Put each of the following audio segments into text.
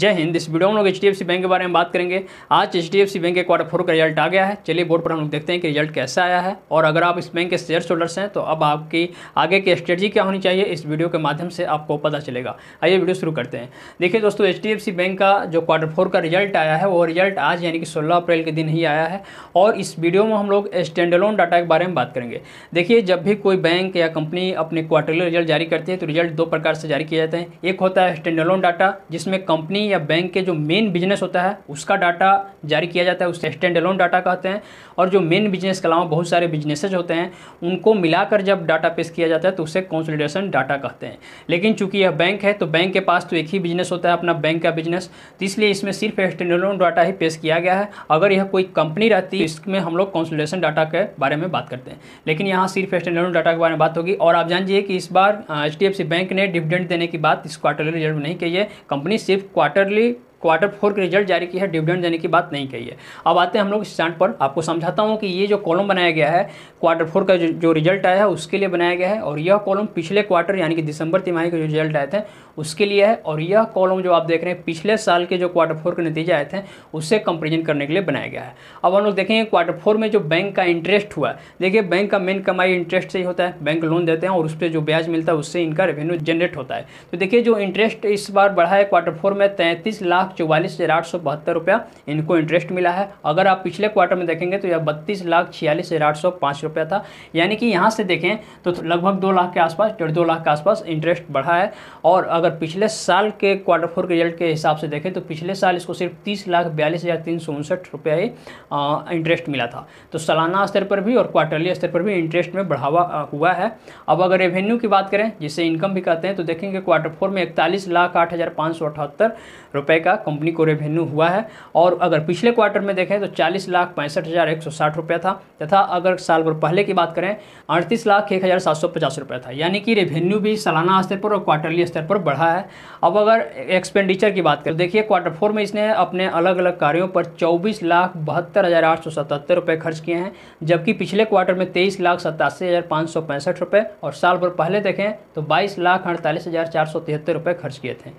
जय हिंद इस वीडियो में लोग एच बैंक के बारे में बात करेंगे आज एच बैंक के क्वार्टर फोर का रिजल्ट आ गया है चलिए बोर्ड पर हम लोग देखते हैं कि रिजल्ट कैसा आया है और अगर आप इस बैंक के शेयर होल्डर्स हैं तो अब आपकी आगे की स्ट्रेटजी क्या होनी चाहिए इस वीडियो के माध्यम से आपको पता चलेगा आइए वीडियो शुरू करते हैं देखिए दोस्तों एच बैंक का जो क्वार्टर फोर का रिजल्ट आया है वो रिजल्ट आज यानी कि सोलह अप्रैल के दिन ही आया है और इस वीडियो में हम लोग स्टैंडलोन डाटा के बारे में बात करेंगे देखिए जब भी कोई बैंक या कंपनी अपने क्वार्टरली रिजल्ट जारी करती है तो रिजल्ट दो प्रकार से जारी किए जाते हैं एक होता है स्टैंडलोन डाटा जिसमें कंपनी कंपनी या बैंक के जो मेन बिजनेस होता है उसका डाटा जारी किया जाता है उसे स्टैंड एलोन डाटा कहते हैं और जो मेन बिजनेस के अलावा बहुत सारे बिजनेसेज होते हैं उनको मिलाकर जब डाटा पेश किया जाता है तो उसे कंसोलिडेशन डाटा कहते हैं लेकिन चूंकि यह बैंक है तो बैंक के पास तो एक ही बिजनेस होता है अपना बैंक का बिजनेस तो इसलिए इसमें सिर्फ स्टैंड एलोन डाटा ही पेश किया गया है अगर यह कोई कंपनी रहती है तो इसमें हम लोग कंसोलिडेशन डाटा के बारे में बात करते हैं लेकिन यहाँ सिर्फ स्टैंड एलोन डाटा के बारे में बात होगी और आप जानिए कि इस बार एच बैंक ने डिविडेंड देने की बात इस क्वार्टरली रिजल्ट नहीं कही है कंपनी सिर्फ क्वार्टर quarterly क्वार्टर फोर के रिजल्ट जारी किया है डिविडेंड देने की बात नहीं कही है अब आते हैं हम लोग इस स्टैंड पर आपको समझाता हूँ कि ये जो कॉलम बनाया गया है क्वार्टर फोर का जो रिजल्ट आया है उसके लिए बनाया गया है और यह कॉलम पिछले क्वार्टर यानी कि दिसंबर तिमाही के जो रिजल्ट आए थे उसके लिए है और यह कॉलम जो आप देख रहे हैं पिछले साल के जो क्वार्टर फोर के नतीजे आए थे उससे कंपेरिजन करने के लिए बनाया गया है अब हम लोग देखेंगे क्वार्टर फोर में जो बैंक का इंटरेस्ट हुआ देखिए बैंक का मेन कमाई इंटरेस्ट से ही होता है बैंक लोन देते हैं और उस पर जो ब्याज मिलता है उससे इनका रेवेन्यू जनरेट होता है तो देखिए जो इंटरेस्ट इस बार बढ़ा है क्वार्टर फोर में तैंतीस लाख चौवालीस हज़ार आठ सौ बहत्तर रुपया इनको इंटरेस्ट मिला है अगर आप पिछले क्वार्टर में देखेंगे तो यह बत्तीस लाख छियालीस हज़ार आठ सौ पाँच रुपया था यानी कि यहाँ से देखें तो लगभग दो लाख के आसपास डेढ़ दो लाख के आसपास इंटरेस्ट बढ़ा है और अगर पिछले साल के क्वार्टर फोर के रिजल्ट के हिसाब से देखें तो पिछले साल इसको सिर्फ तीस लाख बयालीस हज़ार तीन सौ उनसठ रुपया ही इंटरेस्ट मिला था तो सालाना स्तर पर भी और क्वार्टरली स्तर पर भी इंटरेस्ट में बढ़ावा हुआ है अब अगर रेवेन्यू की बात करें जिसे इनकम भी कहते हैं तो देखेंगे क्वार्टर फोर में इकतालीस लाख आठ हज़ार पाँच सौ अठहत्तर रुपये का कंपनी को रेवेन्यू हुआ है और अगर पिछले क्वार्टर में देखें तो चालीस लाख पैंसठ हज़ार एक सौ साठ रुपया था तथा अगर साल भर पहले की बात करें अड़तीस लाख एक हज़ार सात सौ पचास रुपया था यानी कि रेवेन्यू भी सालाना स्तर पर और क्वार्टरली स्तर पर बढ़ा है अब अगर एक्सपेंडिचर की बात करें देखिए क्वार्टर फोर में इसने अपने अलग अलग कार्यों पर चौबीस लाख बहत्तर हज़ार आठ सौ सतहत्तर रुपये खर्च किए हैं जबकि पिछले क्वार्टर में तेईस लाख सतासी हज़ार पाँच सौ पैंसठ रुपये और साल भर पहले देखें तो बाईस लाख अड़तालीस हज़ार चार सौ तिहत्तर रुपये खर्च किए थे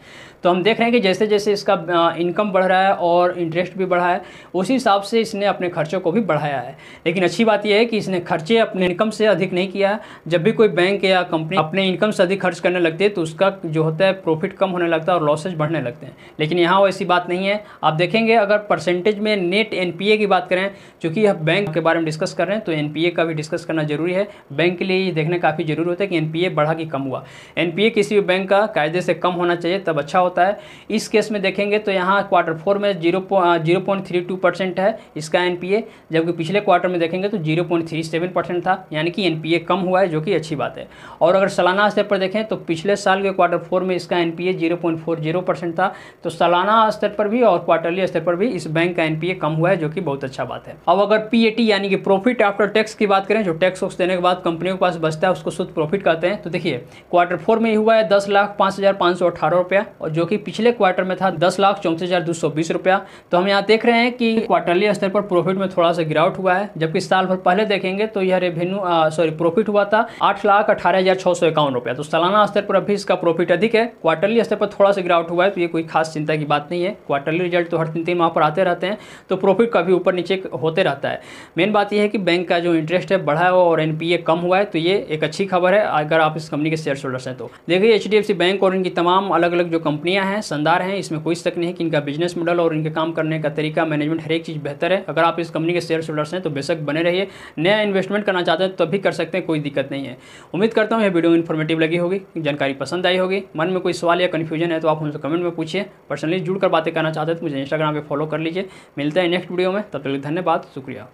तो हम देख रहे हैं कि जैसे जैसे इसका इनकम मतलब, बढ़ रहा है और इंटरेस्ट भी बढ़ा है उसी हिसाब से इसने अपने खर्चों को भी बढ़ाया है लेकिन अच्छी बात यह है कि इसने खर्चे अपने इनकम से अधिक नहीं किया है जब भी कोई बैंक या कंपनी अपने इनकम से अधिक खर्च करने लगती है तो उसका जो होता है प्रॉफिट कम होने लगता है और लॉसेज बढ़ने लगते हैं लेकिन यहाँ वो ऐसी बात नहीं है आप देखेंगे अगर परसेंटेज में नेट एन की बात करें चूँकि अब बैंक के बारे में डिस्कस कर रहे हैं तो एन का भी डिस्कस करना जरूरी है बैंक के लिए ये देखना काफ़ी जरूरी होता है कि एन बढ़ा कि कम हुआ एन किसी भी बैंक का कायदे से कम होना चाहिए तब अच्छा होता है इस केस में देखेंगे देखेंगे तो यहाँ क्वार्टर फोर में zero zero point three two percent है इसका एनपीए जबकि पिछले क्वार्टर में देखेंगे तो zero point three seven percent था यानी कि एनपीए कम हुआ है जो कि अच्छी बात है और अगर सालाना स्तर पर देखें तो पिछले साल के क्वार्टर फोर में इसका एन पी था तो सालाना स्तर पर भी और क्वार्टरली स्तर पर भी इस बैंक का एन कम हुआ है जो कि बहुत अच्छा बात है अब अगर पी यानी कि प्रॉफिट आफ्टर टैक्स की बात करें जो टैक्स वक्स देने के बाद कंपनियों के पास बचता है उसको शुद्ध प्रॉफिट कहते हैं तो देखिए क्वार्टर फोर में हुआ है दस लाख पाँच हज़ार पाँच सौ अठारह रुपया और जो कि पिछले क्वार्टर में था दस लाख चौंतीस हज़ार दो सौ बीस रुपया तो हम यहाँ देख रहे हैं कि क्वार्टरली स्तर पर प्रॉफिट में थोड़ा सा गिरावट हुआ है जबकि साल भर पहले देखेंगे तो यह रेवेन्यू सॉरी प्रॉफिट हुआ था आठ लाख अठारह हज़ार छः सौ इक्यावन रुपया तो सालाना स्तर पर अभी इसका प्रॉफिट अधिक है क्वार्टरली स्तर पर थोड़ा सा गिरावट हुआ है तो ये कोई खास चिंता की बात नहीं है क्वार्टरली रिजल्ट तो हर तीन तीन माह पर आते रहते हैं तो प्रॉफिट कभी ऊपर नीचे होते रहता है मेन बात यह है कि बैंक का जो इंटरेस्ट है बढ़ा है और एनपीए कम हुआ है तो ये एक अच्छी खबर है अगर आप इस कंपनी के शेयर होल्डर्स हैं तो देखिए एच बैंक और इनकी तमाम अलग अलग जो कंपनियां हैं शानदार हैं इसमें कोई शक शक नहीं कि इनका बिजनेस मॉडल और इनके काम करने का तरीका मैनेजमेंट हर एक चीज़ बेहतर है अगर आप इस कंपनी के शेयर होल्डर्स हैं तो बेशक बने रहिए नया इन्वेस्टमेंट करना चाहते हैं तो भी कर सकते हैं कोई दिक्कत नहीं है उम्मीद करता हूँ यह वीडियो इन्फॉर्मेटिव लगी होगी जानकारी पसंद आई होगी मन में कोई सवाल या कन्फ्यूजन है तो आप उनसे कमेंट में पूछिए पर्सनली जुड़कर बातें करना चाहते हैं तो मुझे इंस्टाग्राम पर फॉलो कर लीजिए मिलते हैं नेक्स्ट वीडियो में तब तक धन्यवाद शुक्रिया